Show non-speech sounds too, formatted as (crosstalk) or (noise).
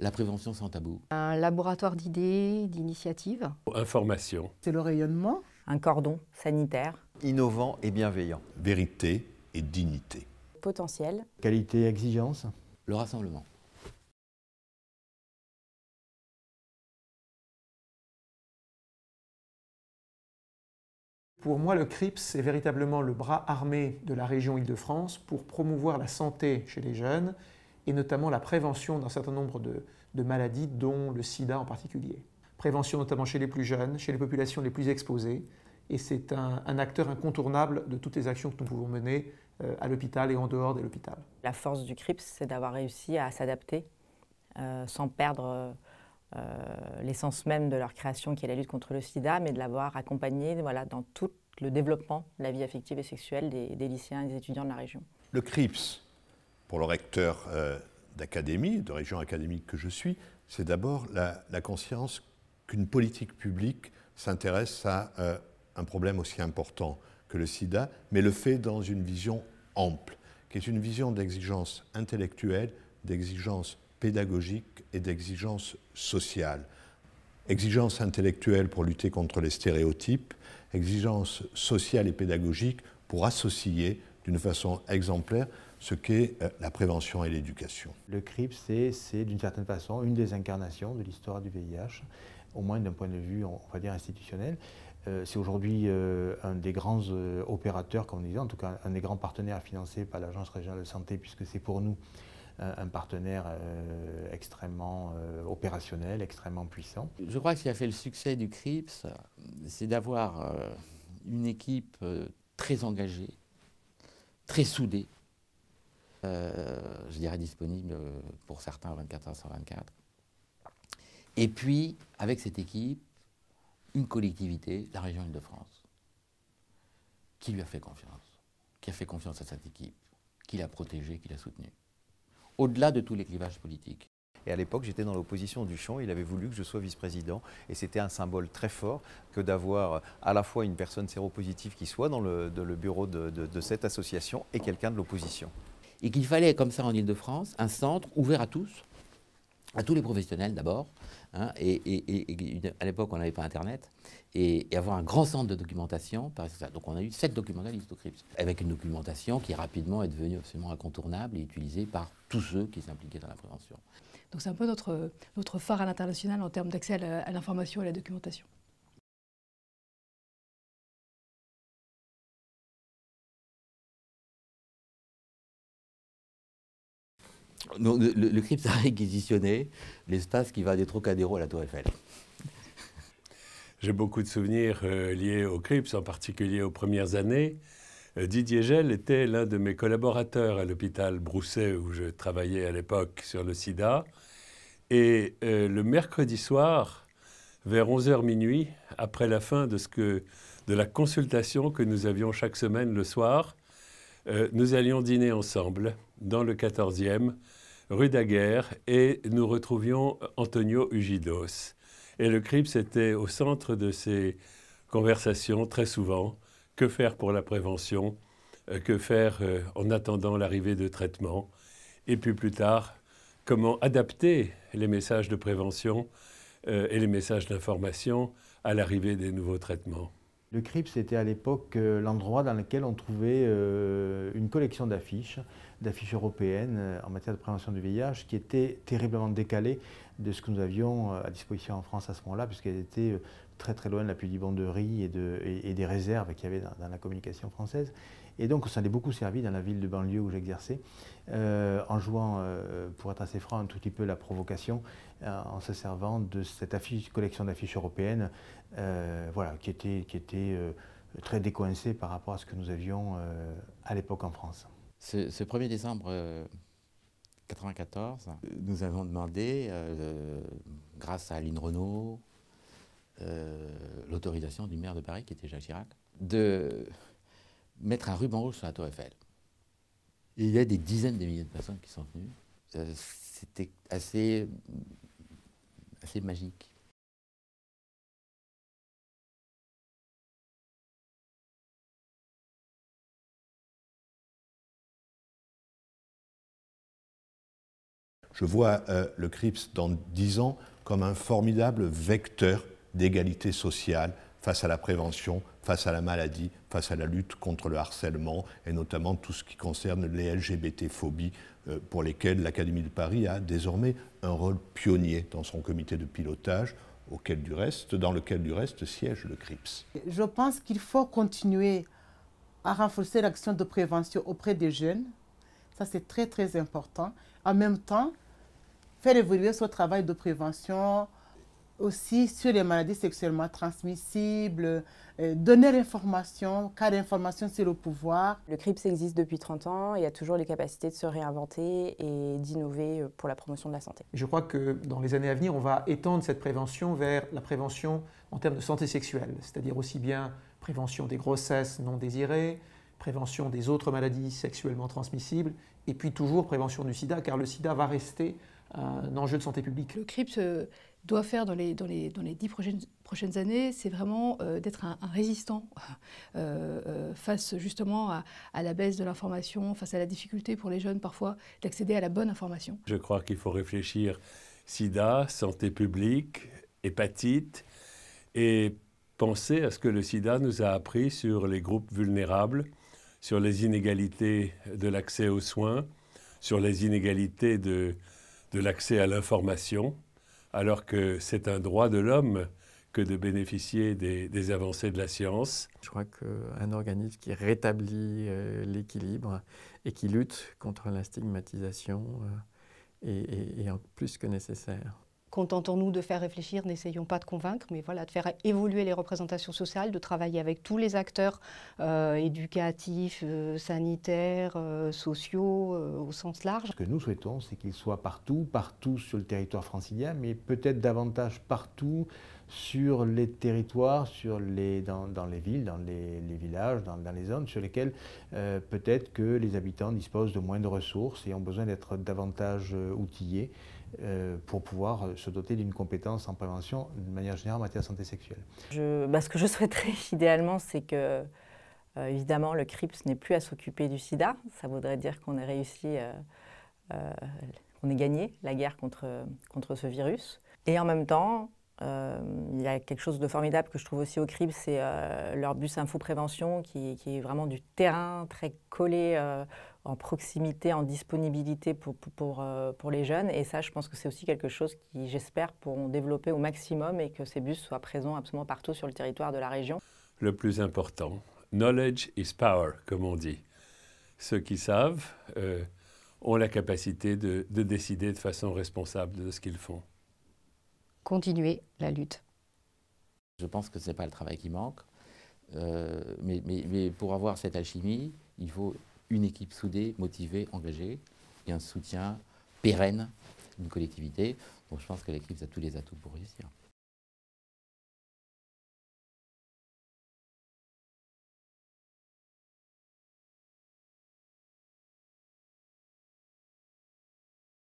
la prévention sans tabou. Un laboratoire d'idées, d'initiatives. Information. C'est le rayonnement. Un cordon sanitaire. Innovant et bienveillant. Vérité et dignité. Potentiel. Qualité et exigence. Le rassemblement. Pour moi, le CRIPS est véritablement le bras armé de la région Île-de-France pour promouvoir la santé chez les jeunes et notamment la prévention d'un certain nombre de, maladies, dont le sida en particulier. Prévention notamment chez les plus jeunes, chez les populations les plus exposées, et c'est un, acteur incontournable de toutes les actions que nous pouvons mener euh, à l'hôpital et en dehors de l'hôpital. La force du CRIPS, c'est d'avoir réussi à s'adapter euh, sans perdre euh, l'essence même de leur création, qui est la lutte contre le sida, mais de l'avoir accompagné voilà, dans tout le développement de la vie affective et sexuelle des, des lycéens et des étudiants de la région. Le CRIPS, pour le recteur euh, d'académie, de région académique que je suis, c'est d'abord la, conscience qu'une politique publique s'intéresse à euh, un problème aussi important que le sida, mais le fait dans une vision ample, qui est une vision d'exigence intellectuelle, d'exigence pédagogique et d'exigence sociale. Exigence intellectuelle pour lutter contre les stéréotypes, exigence sociale et pédagogique pour associer d'une façon exemplaire ce qu'est euh, la prévention et l'éducation. Le CRIPS, c'est d'une certaine façon une des incarnations de l'histoire du VIH, au moins d'un point de vue, on va dire, institutionnel. Euh, c'est aujourd'hui euh, un des grands opérateurs, comme on disait, en tout cas un des grands partenaires financés par l'Agence régionale de santé, puisque c'est pour nous un partenaire extrêmement opérationnel, extrêmement puissant. Je crois que ce qui a fait le succès du CRIPS, c'est d'avoir une équipe très engagée, très soudée, euh, je dirais disponible euh, pour certains 24 heures sur 24. Et puis, avec cette équipe, une collectivité, la région Île-de-France, qui lui a fait confiance, qui a fait confiance à cette équipe, qui l'a protégée, qui l'a soutenue, au-delà de tous les clivages politiques. Et à l'époque, j'étais dans l'opposition du champ. Il avait voulu que je sois vice-président. Et c'était un symbole très fort que d'avoir euh, à la fois une personne séropositive qui soit dans le, bureau de cette association et quelqu'un de l'opposition et qu'il fallait, comme ça en Ile-de-France, un centre ouvert à tous, à tous les professionnels d'abord, hein, et, à l'époque on n'avait pas Internet, et, avoir un grand centre de documentation. Par Donc on a eu sept documentalistes au avec une documentation qui rapidement est devenue absolument incontournable et utilisée par tous ceux qui s'impliquaient dans la prévention. Donc c'est un peu notre, notre phare à l'international en termes d'accès à l'information et à la documentation. le, CRIPS a réquisitionné l'espace qui va des Trocadéro à la Tour Eiffel. J'ai beaucoup de souvenirs euh, liés au CRIPS, en particulier aux premières années. Euh, Didier Gel était l'un de mes collaborateurs à l'hôpital Brousset, où je travaillais à l'époque sur le sida. Et euh, le mercredi soir, vers 11h minuit, après la fin de, de la consultation que nous avions chaque semaine le soir, nous allions dîner ensemble dans le 14e, rue Daguerre, et nous retrouvions Antonio Ugidos. Et le CRIPS était au centre de ces conversations très souvent. Que faire pour la prévention euh, Que faire euh, en attendant l'arrivée de traitements Et puis plus tard, comment adapter les messages de prévention euh, et les messages d'information à l'arrivée des nouveaux traitements le CRIPS était à l'époque l'endroit dans lequel on trouvait collection d'affiches, d'affiches européennes euh, en matière de prévention du VIH, qui était terriblement décalée de ce que nous avions euh, à disposition en France à ce moment-là, puisqu'elle était euh, très très loin de la pudibonderie et, de, et, et des réserves qu'il y avait dans, la communication française. Et donc on s'en est beaucoup servi dans la ville de banlieue où j'exerçais, en jouant, pour être assez franc, un tout petit peu la provocation, en se servant de cette affiche, collection d'affiches européennes, voilà, qui était... Qui était euh, très décoincé par rapport à ce que nous avions euh, à l'époque en France. Ce, 1er décembre 1994, euh, nous avons demandé, grâce à Aline Renault, l'autorisation du maire de Paris, qui était Jacques Chirac, de mettre un ruban rouge sur la tour Eiffel. il y a des dizaines de milliers de personnes qui sont venues. C'était assez, assez magique. Je vois euh, le CRIPS dans dix ans comme un formidable vecteur d'égalité sociale face à la prévention, face à la maladie, face à la lutte contre le harcèlement, et notamment tout ce qui concerne les LGBT-phobies, euh, pour lesquelles l'Académie de Paris a désormais un rôle pionnier dans son comité de pilotage, auquel du reste, dans lequel du reste siège le CRIPS. Je pense qu'il faut continuer à renforcer l'action de prévention auprès des jeunes. Ça, c'est très, très important. En même temps, faire évoluer ce travail de prévention aussi sur les maladies sexuellement transmissibles, euh, donner l'information, car l'information, c'est le pouvoir. Le CRIPS existe depuis 30 ans y a toujours les capacités de se réinventer et d'innover euh, pour la promotion de la santé. Je crois que dans les années à venir, on va étendre cette prévention vers la prévention en termes de santé sexuelle, c'est-à-dire aussi bien prévention des grossesses non désirées, prévention des autres maladies sexuellement transmissibles, et puis toujours prévention du sida, car le sida va rester un enjeu de santé publique. Le CRIPS euh, doit faire dans les, dans les, dans les dix prochaines, prochaines années, c'est vraiment euh, d'être un, résistant (laughs) euh, face justement à, à, la baisse de l'information, face à la difficulté pour les jeunes parfois d'accéder à la bonne information. Je crois qu'il faut réfléchir sida, santé publique, hépatite, et penser à ce que le sida nous a appris sur les groupes vulnérables, sur les inégalités de l'accès aux soins, sur les inégalités de de l'accès à l'information, alors que c'est un droit de l'homme que de bénéficier des, avancées de la science. Je crois qu'un organisme qui rétablit euh, l'équilibre et qui lutte contre la stigmatisation euh, est, en plus que nécessaire contentons-nous de faire réfléchir, n'essayons pas de convaincre, mais voilà, de faire évoluer les représentations sociales, de travailler avec tous les acteurs euh, éducatifs, euh, sanitaires, euh, sociaux, au sens large. Ce que nous souhaitons, c'est qu'ils soient partout, partout sur le territoire francilien, mais peut-être davantage partout sur les territoires, sur dans, les villes, dans les, villages, dans, les zones sur lesquelles peut-être que les habitants disposent de moins de ressources et ont besoin d'être davantage outillés. Euh, pour pouvoir se doter d'une compétence en prévention de manière générale en matière de santé sexuelle. Bah, ce que je souhaiterais (laughs) idéalement, c'est que, euh, évidemment, le CRIPS n'est plus à s'occuper du sida. Ça voudrait dire qu'on ait réussi, euh, qu'on ait gagné la guerre contre, contre ce virus. Et en même temps, euh, il y a quelque chose de formidable que je trouve aussi au CRIB, c'est euh, leur bus Info Prévention, qui, est vraiment du terrain très collé, euh, en proximité, en disponibilité pour, pour, les jeunes. Et ça, je pense que c'est aussi quelque chose qui, j'espère, pourront développer au maximum et que ces bus soient présents absolument partout sur le territoire de la région. Le plus important, knowledge is power, comme on dit. Ceux qui savent ont la capacité de, de décider de façon responsable de ce qu'ils font continuer la lutte. Je pense que ce n'est pas le travail qui manque, euh, mais, mais, mais, pour avoir cette alchimie, il faut une équipe soudée, motivée, engagée, et un soutien pérenne d'une collectivité. Donc je pense que l'équipe a tous les atouts pour réussir.